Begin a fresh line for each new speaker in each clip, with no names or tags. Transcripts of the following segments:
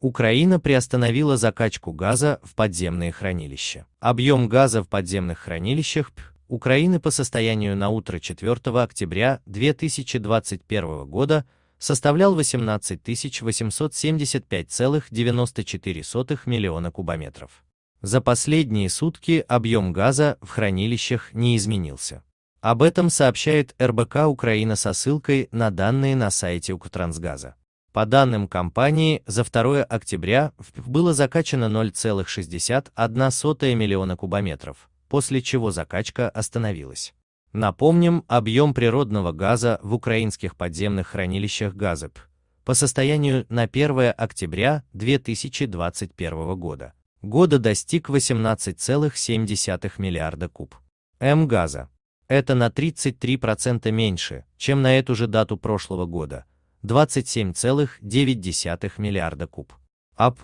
Украина приостановила закачку газа в подземные хранилища. Объем газа в подземных хранилищах Украины по состоянию на утро 4 октября 2021 года составлял 18 875,94 миллиона кубометров. За последние сутки объем газа в хранилищах не изменился. Об этом сообщает РБК Украина со ссылкой на данные на сайте Укртрансгаза. По данным компании, за 2 октября было закачано 0,61 миллиона кубометров, после чего закачка остановилась. Напомним, объем природного газа в украинских подземных хранилищах ГАЗЭП по состоянию на 1 октября 2021 года года достиг 18,7 миллиарда куб. М газа. Это на 33% меньше, чем на эту же дату прошлого года, 27,9 миллиарда куб. АП.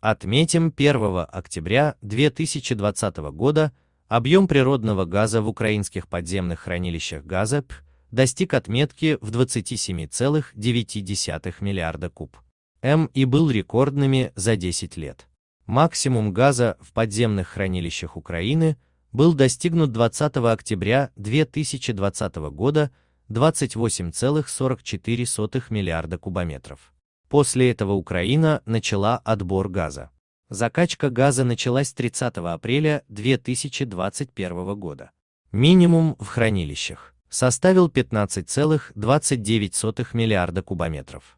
Отметим 1 октября 2020 года объем природного газа в украинских подземных хранилищах газа П достиг отметки в 27,9 миллиарда куб. М и был рекордными за 10 лет. Максимум газа в подземных хранилищах Украины был достигнут 20 октября 2020 года 28,44 миллиарда кубометров. После этого Украина начала отбор газа. Закачка газа началась 30 апреля 2021 года. Минимум в хранилищах составил 15,29 миллиарда кубометров.